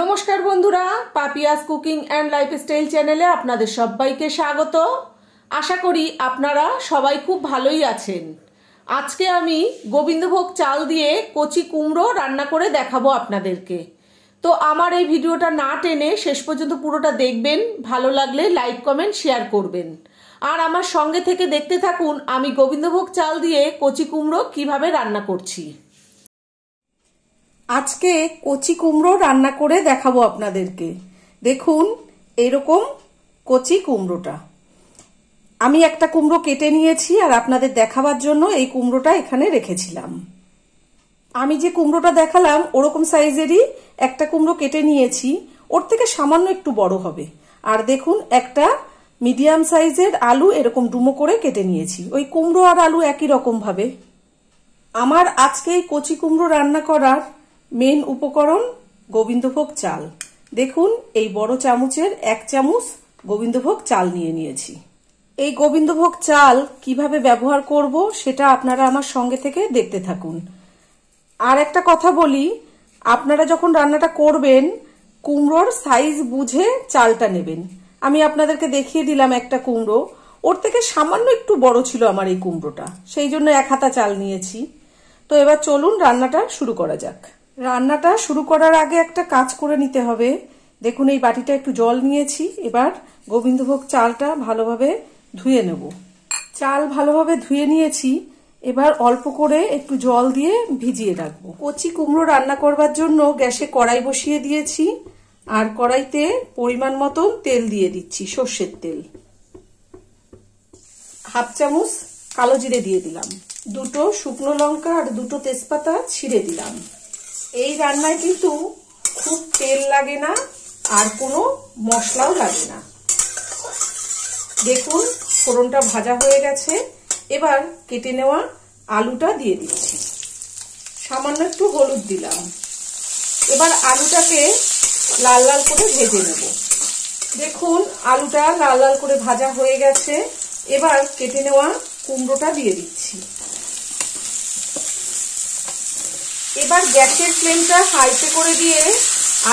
নমস্কার বন্ধুরা Papiya's cooking and lifestyle চ্যানেলে আপনাদের সবাইকে স্বাগত আশা করি আপনারা সবাই খুব ভালোই আছেন আজকে আমি গোবিন্দভোগ চাল দিয়ে কচি কুমড়ো রান্না করে দেখাবো আপনাদেরকে তো আমার এই ভিডিওটা না টেনে শেষ পর্যন্ত পুরোটা দেখবেন ভালো লাগলে লাইক কমেন্ট শেয়ার করবেন আর আমার সঙ্গে থেকে দেখতে থাকুন আমি গোবিন্দভোগ চাল দিয়ে কচি কুমড়ো কিভাবে রান্না করছি আজকে কচি কুমড়ো রান্না করে দেখাবো আপনাদেরকে দেখুন এরকম কচি কুমড়োটা আমি একটা কুমড়ো কেটে নিয়েছি আর আপনাদের দেখাবার জন্য এই কুমড়োটা এখানে রেখেছিলাম আমি যে কুমড়োটা দেখালাম ওরকম সাইজেরই একটা কুমড়ো কেটে নিয়েছি ওর থেকে সামান্য একটু বড় হবে আর দেখুন একটা মিডিয়াম সাইজের আলু এরকম ডুমো করে কেটে নিয়েছি ওই কুমড়ো আর আলু একই রকমভাবে আমার আজকে এই কচি কুমড়ো রান্না করার মেন উপকরণ গোবিন্দভোগ চাল দেখুন এই বড় চামচের এক চামচ গোবিন্দভোগ চাল নিয়ে নিয়েছি এই গোবিন্দভোগ চাল কিভাবে ব্যবহার করব সেটা আপনারা আমার সঙ্গে থেকে দেখতে থাকুন আর একটা কথা বলি আপনারা যখন রান্নাটা করবেন কুমড়োর সাইজ বুঝে চালটা নেবেন আমি আপনাদেরকে দেখিয়ে দিলাম একটা কুমড়ো ওর থেকে সামান্য একটু বড় ছিল আমার এই কুমড়োটা সেই জন্য এক হাতা চাল নিয়েছি তো এবার চলুন রান্নাটা শুরু করা যাক রান্নাটা শুরু করার আগে একটা কাজ করে নিতে হবে দেখুন এই বাটিটা একটু জল নিয়েছি এবার গোবিন্দভোগ চালটা ভালোভাবে ধুয়ে নেব চাল ভালোভাবে ধুয়ে নিয়েছি এবার অল্প করে একটু জল দিয়ে ভিজিয়ে রাখবো কচি কুমড়ো রান্না করবার জন্য গ্যাসে কড়াই বসিয়ে দিয়েছি আর কড়াইতে পরিমাণ মতন তেল দিয়ে দিচ্ছি সর্ষের তেল হাফ চামচ কালো জিরে দিয়ে দিলাম দুটো শুকনো লঙ্কা আর দুটো তেজপাতা ছিঁড়ে দিলাম এই রান্নায় কিন্তু খুব তেল লাগে না আর কোনো মশলাও লাগে না দেখুন ফোড়নটা ভাজা হয়ে গেছে এবার কেটে নেওয়া আলুটা দিয়ে দিচ্ছি সামান্য একটু হলুদ দিলাম এবার আলুটাকে লাল লাল করে ভেজে নেব দেখুন আলুটা লাল লাল করে ভাজা হয়ে গেছে এবার কেটে নেওয়া কুমড়োটা দিয়ে দিচ্ছি এবার গ্যাসের ফ্লেমটা হাইতে করে দিয়ে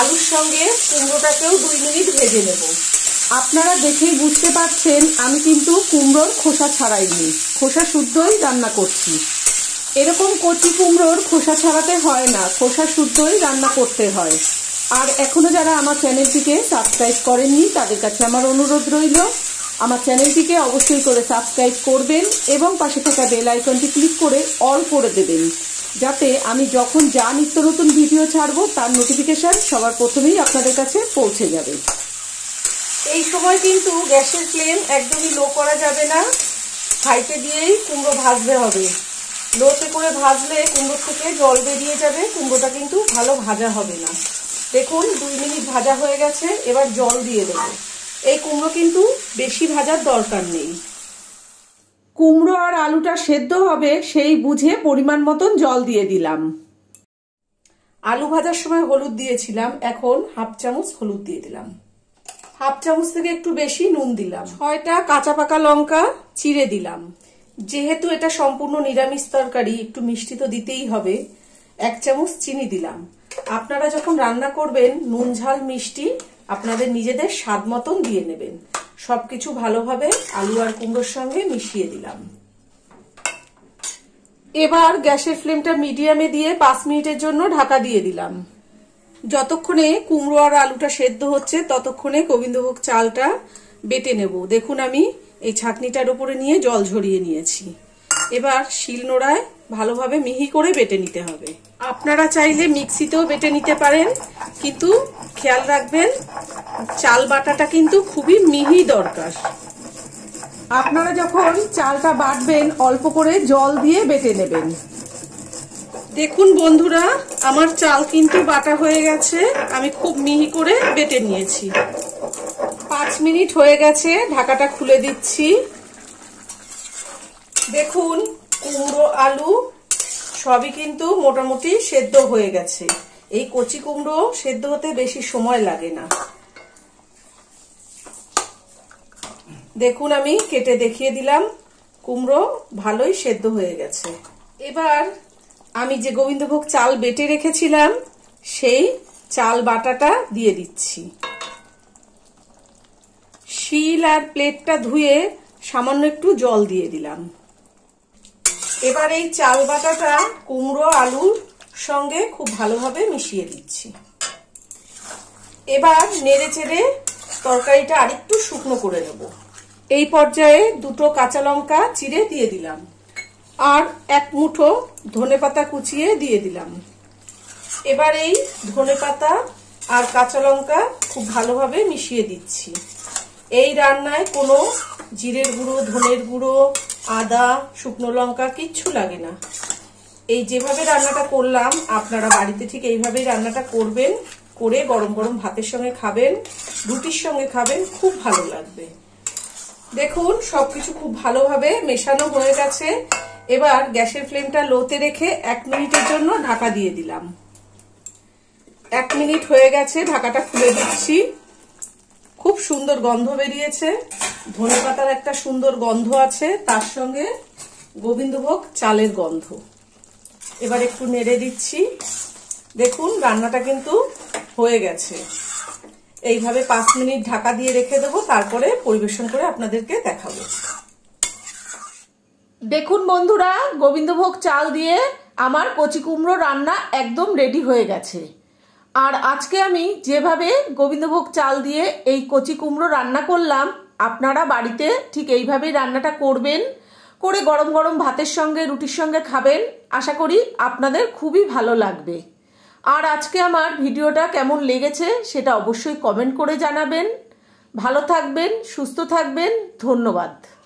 আলুর সঙ্গে কুমড়োটাকেও দুই মিনিট ভেজে নেব আপনারা দেখেই বুঝতে পারছেন আমি কিন্তু কুমড়োর খোসা ছাড়াইনি খোসা শুদ্ধই রান্না করছি এরকম কচি কুমড়োর খোসা ছাড়াতে হয় না খোসা শুদ্ধই রান্না করতে হয় আর এখনও যারা আমার চ্যানেলটিকে সাবস্ক্রাইব করেননি তাদের কাছে আমার অনুরোধ রইল আমার চ্যানেলটিকে অবশ্যই করে সাবস্ক্রাইব করবেন এবং পাশে থাকা বেল আইকনটি ক্লিক করে অল করে দেবেন যাতে আমি যখন যা নিত্য নতুন ভিডিও ছাড়বো তার নোটিফিকেশান সবার প্রথমেই আপনাদের কাছে পৌঁছে যাবে এই সময় কিন্তু গ্যাসের ফ্লেম একদমই লো করা যাবে না হাইতে দিয়েই কুমড়ো ভাজতে হবে লোতে করে ভাজলে কুমড়ো থেকে জল বেরিয়ে যাবে কুমড়োটা কিন্তু ভালো ভাজা হবে না দেখুন দুই মিনিট ভাজা হয়ে গেছে এবার জল দিয়ে দেবো এই কুমড়ো কিন্তু বেশি ভাজার দরকার নেই কুমড়ো আর আলুটা সেদ্ধ হবে সেই বুঝে পরিমাণ মতন জল দিয়ে দিলাম আলু ভাজার সময় হলুদ দিয়েছিলাম এখন হাফ চামচ হলুদ দিয়ে দিলাম হাফ চামচ থেকে একটু বেশি নুন দিলাম ছয়টা কাঁচা পাকা লঙ্কা চিড়ে দিলাম যেহেতু এটা সম্পূর্ণ নিরামিষ তরকারি একটু মিষ্টি তো দিতেই হবে এক চামচ চিনি দিলাম আপনারা যখন রান্না করবেন নুন ঝাল মিষ্টি আপনাদের নিজেদের স্বাদ মতন দিয়ে নেবেন সবকিছু ভালোভাবে আলু আর কুমড়োর সঙ্গে মিশিয়ে দিলাম এবার গ্যাসের ফ্লেমটা মিডিয়ামে দিয়ে পাঁচ মিনিটের জন্য ঢাকা দিয়ে দিলাম যতক্ষণে কুমড়ো আর আলুটা সেদ্ধ হচ্ছে ততক্ষণে গোবিন্দভোগ চালটা বেটে নেব দেখুন আমি এই ছাঁকনিটার উপরে নিয়ে জল ঝরিয়ে নিয়েছি এবার শিলনোড়ায় ভালোভাবে মিহি করে বেটে নিতে হবে আপনারা চাইলে মিক্সিতেও বেটে নিতে পারেন কিন্তু খেয়াল রাখবেন চাল বাটাটা কিন্তু খুবই মিহি দরকার আপনারা যখন চালটা বাটবেন অল্প করে জল দিয়ে বেটে নেবেন দেখুন বন্ধুরা আমার চাল কিন্তু বাটা হয়ে গেছে আমি খুব মিহি করে বেটে নিয়েছি পাঁচ মিনিট হয়ে গেছে ঢাকাটা খুলে দিচ্ছি দেখুন কুমড়ো আলু সবই কিন্তু মোটামুটি সেদ্ধ হয়ে গেছে এই কচি কুমড়ো সেদ্ধ হতে বেশি সময় লাগে না দেখুন আমি কেটে দেখিয়ে দিলাম কুমড়ো ভালোই সেদ্ধ হয়ে গেছে এবার আমি যে গোবিন্দভোগ চাল বেটে রেখেছিলাম সেই চাল বাটাটা দিয়ে দিচ্ছি শিল আর প্লেটটা ধুয়ে সামান্য একটু জল দিয়ে দিলাম এবার এই চাল বাটাটা কুমড়ো আলুর সঙ্গে খুব ভালোভাবে মিশিয়ে দিচ্ছি এবার নেড়ে চেড়ে তরকারিটা আরেকটু শুকনো করে নেব এই পর্যায়ে দুটো কাঁচা লঙ্কা চিড়ে দিয়ে দিলাম আর এক মুঠো ধনে পাতা কুচিয়ে দিয়ে দিলাম এবার এই ধনে পাতা আর কাঁচা লঙ্কা খুব ভালোভাবে মিশিয়ে দিচ্ছি এই রান্নায় কোনো জিরের গুঁড়ো ধনের গুঁড়ো আদা শুকনো লঙ্কা কিচ্ছু লাগে না এই যেভাবে রান্নাটা করলাম আপনারা বাড়িতে ঠিক এইভাবেই রান্নাটা করবেন করে গরম গরম ভাতের সঙ্গে খাবেন রুটির সঙ্গে খাবেন খুব ভালো লাগবে দেখুন সব কিছু খুব ভালোভাবে মেশানো হয়ে গেছে এবার গ্যাসের ফ্লেমটা লোতে রেখে এক মিনিটের জন্য ঢাকা দিয়ে দিলাম এক মিনিট হয়ে গেছে ঢাকাটা খুলে দিচ্ছি খুব সুন্দর গন্ধ বেরিয়েছে ধনে পাতার একটা সুন্দর গন্ধ আছে তার সঙ্গে গোবিন্দভোগ চালের গন্ধ এবার একটু নেড়ে দিচ্ছি দেখুন রান্নাটা কিন্তু হয়ে গেছে এইভাবে পাঁচ মিনিট ঢাকা দিয়ে রেখে দেবো তারপরে পরিবেশন করে আপনাদেরকে দেখাবো দেখুন বন্ধুরা গোবিন্দভোগ চাল দিয়ে আমার কচি কুমড়ো রান্না একদম রেডি হয়ে গেছে আর আজকে আমি যেভাবে গোবিন্দভোগ চাল দিয়ে এই কচি কুমড়ো রান্না করলাম আপনারা বাড়িতে ঠিক এইভাবেই রান্নাটা করবেন করে গরম গরম ভাতের সঙ্গে রুটির সঙ্গে খাবেন আশা করি আপনাদের খুবই ভালো লাগবে আর আজকে আমার ভিডিওটা কেমন লেগেছে সেটা অবশ্যই কমেন্ট করে জানাবেন ভালো থাকবেন সুস্থ থাকবেন ধন্যবাদ